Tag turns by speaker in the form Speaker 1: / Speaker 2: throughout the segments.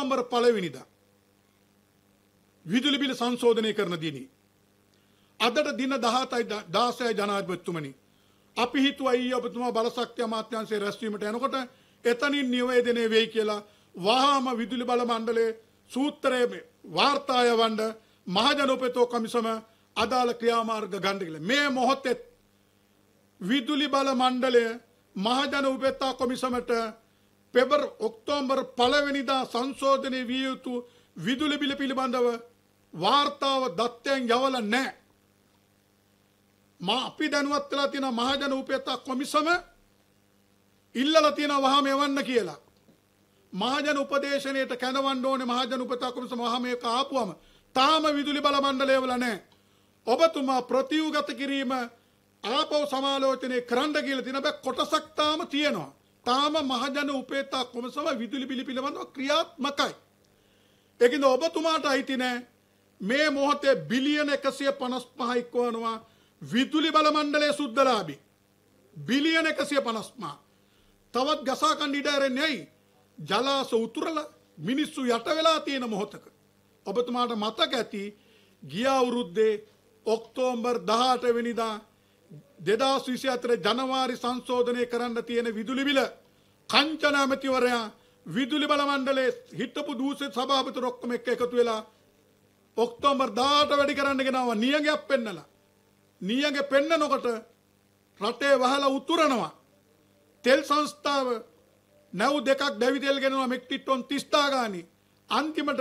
Speaker 1: ඔක්තෝම්බර් පළවෙනිදා විදුලි බිල සංශෝධනය කරන දිනේ අදට දින 17යි 16යි ජනාධිපතිතුමනි අපි හිතුවා ඊයේ ඔබතුමා බලශක්ති අමාත්‍යාංශයේ රැස්වීමට යනකොට එතනින් නිවේදනය වෙයි කියලා වහාම විදුලි බල මණ්ඩලයේ සූත්‍රයේ වාර්තා යවන්න මහජනෝපේතෝ කමිසම අදාළ ක්‍රියාමාර්ග ගන්න කියලා මේ මොහොතේ විදුලි බල මණ්ඩලය මහජන උපේතා කොමිසමට පෙබර් ඔක්තෝබර් පළවෙනිදා සංශෝධනය විය යුතු විදුලි බිල පිළිබඳව වාර්තාව දත්තයෙන් යවලා නැහැ. මා අපි දැනුවත් වෙලා තියෙන මහජන උපේතා කොමිසම ඉල්ලලා තියෙනවා වහා මෙවන්න කියලා. මහජන උපදේශනයට කැඳවන්න ඕනේ මහජන උපේතා කොමිසම වහා මේක ආපුවම තාම විදුලි බල මණ්ඩලයවල නැහැ. ඔබතුමා ප්‍රතිඋගත කිරීම ආපෝ සමාලෝචනයේ කරන්න කියලා තියෙන බෑ කොටසක් තාම තියෙනවා. තාම මහජන උපේතා කොමසම විදුලි බිලි පිළිබඳව ක්‍රියාත්මකයි. ඒකින්ද ඔබතුමාට අයිති නෑ මේ මොහොතේ බිලියන 155 ඉක්වනවා විදුලි බල මණ්ඩලයේ සුද්ධලාභී. බිලියන 155. තවත් ගසා කණ්ඩ ඉඩ ඇරෙන්නේ ඇයි? ජලාශ උතුරලා මිනිස්සු යට වෙලා තියෙන මොහොතක. ඔබතුමාට මතක ඇති ගිය අවුරුද්දේ ඔක්තෝබර් 18 වෙනිදා දෙදස් විසි අතර ජනවාරි සංශෝධනය කරන්න තියෙන විදුලිබිල කංචනෑමැතිවරයා විදුලි බලමණ්ඩලේ හිටපු දූසෙත් සභාපති රොක්කම එක්ක එකතු වෙලා ඔක්තෝම්බර් දාට වැඩි කරන්න ගෙනවා නියගයක් පෙන්නලා. නියගේ පෙන්න නොකට රටේ වහල උතුරනවා. තෙල් සංස්ථාව නැව් දෙකක් දැවිතෙල් ගෙනවා මෙක්ටිට්ටොන් තිස්ථාගානි අන්තිමට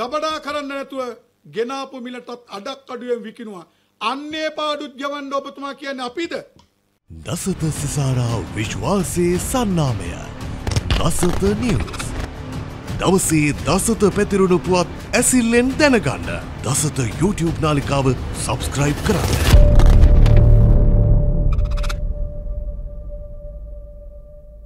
Speaker 1: ගබඩා කරන්න නැතුව ගෙනාපු මිලටත් අඩක් අඩුවෙන් විකිනවා. අන්නේ පාඩුත් ගවන්න ඔබතුමා කියන්න අපිද.
Speaker 2: දසත සිසාරාව විශ්වාසයේ සන්නාමය. දසත නිියස්. දවසේ දසත පැතිරුණු පුවත් ඇසිල්ලෙන් දැනගන්න. දසත YouTube නාලිකාව සබස්ක්‍රයිබ් කරන්න.